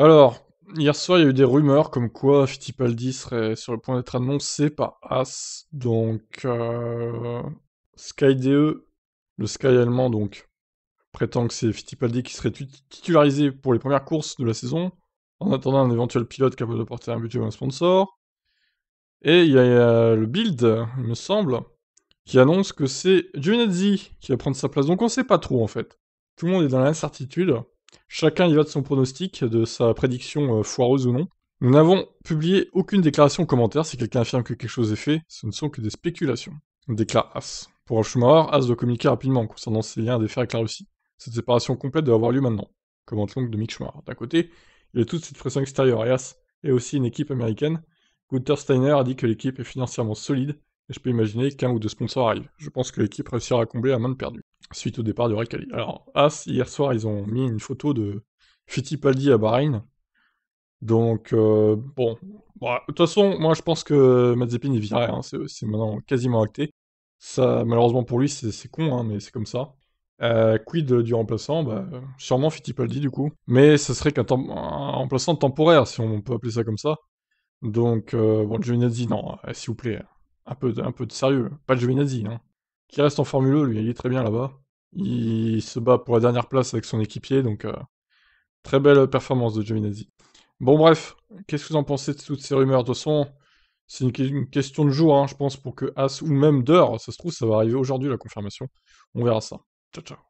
Alors, hier soir, il y a eu des rumeurs comme quoi Fittipaldi serait sur le point d'être annoncé par As. Donc, euh, SkyDE, le Sky allemand, donc, prétend que c'est Fittipaldi qui serait titularisé pour les premières courses de la saison, en attendant un éventuel pilote capable de porter un budget ou un sponsor. Et il y a le build, il me semble, qui annonce que c'est Giovinazzi qui va prendre sa place. Donc on sait pas trop en fait. Tout le monde est dans l'incertitude. Chacun y va de son pronostic, de sa prédiction euh, foireuse ou non. Nous n'avons publié aucune déclaration ou commentaire. Si quelqu'un affirme que quelque chose est fait, ce ne sont que des spéculations. déclare As. Pour Schumacher, As doit communiquer rapidement concernant ses liens à des avec la Russie. Cette séparation complète doit avoir lieu maintenant, commente donc de Mick Schumacher. D'un côté, il y a toute cette pression extérieure et As est aussi une équipe américaine. Gunther Steiner a dit que l'équipe est financièrement solide et je peux imaginer qu'un ou deux sponsors arrivent. Je pense que l'équipe réussira à combler à main de perdue suite au départ de Rekali. Alors, As, hier soir, ils ont mis une photo de Fittipaldi à Bahreïn. Donc, euh, bon. Bah, de toute façon, moi, je pense que Mazepin, est viré. C'est maintenant quasiment acté. Ça, malheureusement pour lui, c'est con, hein, mais c'est comme ça. Euh, quid du remplaçant bah, Sûrement Fittipaldi, du coup. Mais ce serait qu'un remplaçant temporaire, si on peut appeler ça comme ça. Donc, euh, bon, Giovinazzi, non, eh, s'il vous plaît, un peu, de, peu de sérieux. Pas de Giovinazzi, hein qui reste en Formule e, lui, il est très bien là-bas. Il se bat pour la dernière place avec son équipier, donc euh, très belle performance de Giovinazzi. Bon bref, qu'est-ce que vous en pensez de toutes ces rumeurs De son, c'est une, question de jour, hein, je pense, pour que As ou même d'heure, ça se trouve, ça va arriver aujourd'hui la confirmation. On verra ça. Ciao ciao.